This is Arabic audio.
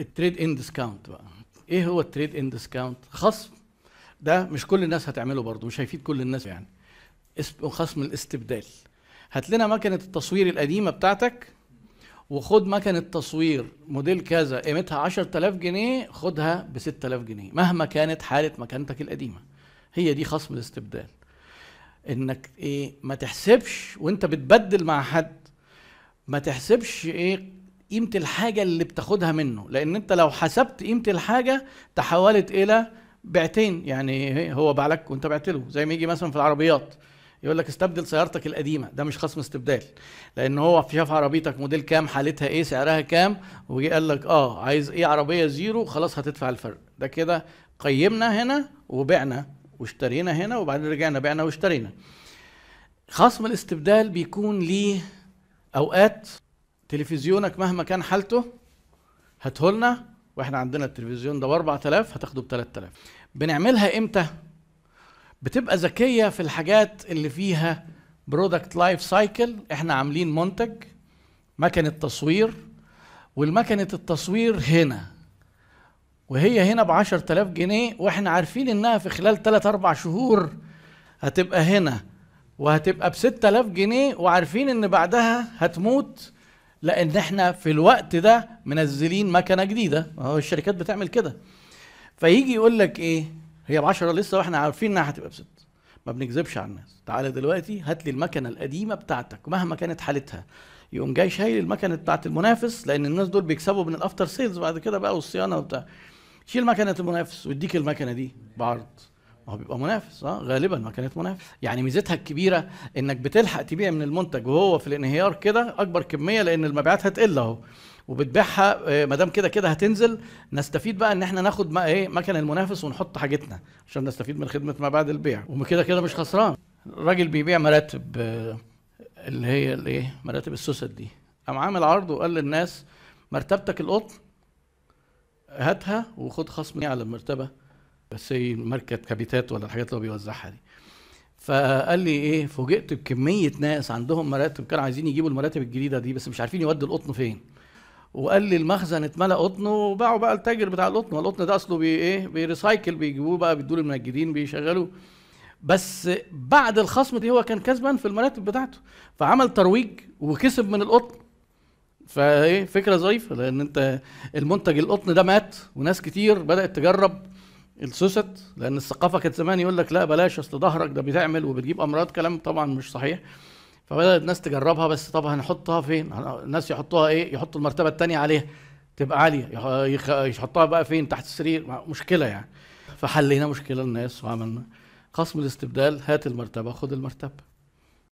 التريد ان ديسكاونت بقى ايه هو التريد ان ديسكاونت خصم ده مش كل الناس هتعمله برضه مش هيفيد كل الناس يعني خصم الاستبدال هات لنا مكنه التصوير القديمه بتاعتك وخد مكنه تصوير موديل كذا قيمتها 10000 جنيه خدها ب 6000 جنيه مهما كانت حاله مكانتك القديمه هي دي خصم الاستبدال انك ايه ما تحسبش وانت بتبدل مع حد ما تحسبش ايه قيمه الحاجه اللي بتاخدها منه لان انت لو حسبت قيمه الحاجه تحولت الى بعتين يعني هو بعلك وانت بعت له زي ما يجي مثلا في العربيات يقول لك استبدل سيارتك القديمه ده مش خصم استبدال لان هو شاف عربيتك موديل كام حالتها ايه سعرها كام وجي قال لك اه عايز ايه عربيه زيرو خلاص هتدفع الفرق ده كده قيمنا هنا وبعنا واشترينا هنا وبعدين رجعنا بعنا واشترينا خصم الاستبدال بيكون ليه اوقات تلفزيونك مهما كان حالته هتهولنا واحنا عندنا التلفزيون ده ب 4000 هتاخده ب 3000 بنعملها امتى بتبقى ذكيه في الحاجات اللي فيها برودكت لايف سايكل احنا عاملين منتج مكنه تصوير والمكنه التصوير هنا وهي هنا ب 10000 جنيه واحنا عارفين انها في خلال 3 4 شهور هتبقى هنا وهتبقى ب 6000 جنيه وعارفين ان بعدها هتموت لان احنا في الوقت ده منزلين مكنه جديده اهو الشركات بتعمل كده فيجي يقول لك ايه هي ب 10 لسه واحنا عارفين انها هتبقى بست ما بنكذبش على الناس تعالى دلوقتي هات لي المكنه القديمه بتاعتك مهما كانت حالتها يقوم جاي شايل المكنه بتاعت المنافس لان الناس دول بيكسبوا من الافتر سيلز بعد كده بقى والصيانه وبتاع شيل مكنه المنافس واديك المكنه دي بعرض هو بيبقى منافس اه غالبا ما كانت منافس يعني ميزتها الكبيره انك بتلحق تبيع من المنتج وهو في الانهيار كده اكبر كميه لان المبيعات هتقل اهو وبتبيعها آه، ما دام كده كده هتنزل نستفيد بقى ان احنا ناخد ما ايه مكان المنافس ونحط حاجتنا عشان نستفيد من خدمه ما بعد البيع وكده كده مش خسران الراجل بيبيع مراتب آه، اللي هي الايه مراتب السوست دي قام عامل عرض وقال للناس مرتبتك القطن هاتها وخد خصم على المرتبه سي ماركه كابيتات ولا الحاجات اللي هو بيوزعها دي فقال لي ايه فوجئت بكميه ناس عندهم مراتب كانوا عايزين يجيبوا المراتب الجديده دي بس مش عارفين يودوا القطن فين وقال لي المخزن اتملى قطن وباعوا بقى التاجر بتاع القطن القطن ده اصله بي ايه بيريسايكل بيجيبوه بقى بيدوه للمنجدين بيشغلوه بس بعد الخصم دي هو كان كسبان في المراتب بتاعته فعمل ترويج وكسب من القطن فايه فكره ظريفه لان انت المنتج القطن ده مات وناس كتير بدات تجرب السوست لان الثقافه كانت زمان يقول لك لا بلاش اصل ظهرك ده بتعمل وبتجيب امراض كلام طبعا مش صحيح فبدات الناس تجربها بس طب هنحطها فين الناس يحطوها ايه يحطوا المرتبه الثانيه عليها تبقى عاليه يحطها بقى فين تحت السرير مشكله يعني فحلينا مشكله الناس وعملنا خصم الاستبدال هات المرتبه خد المرتبه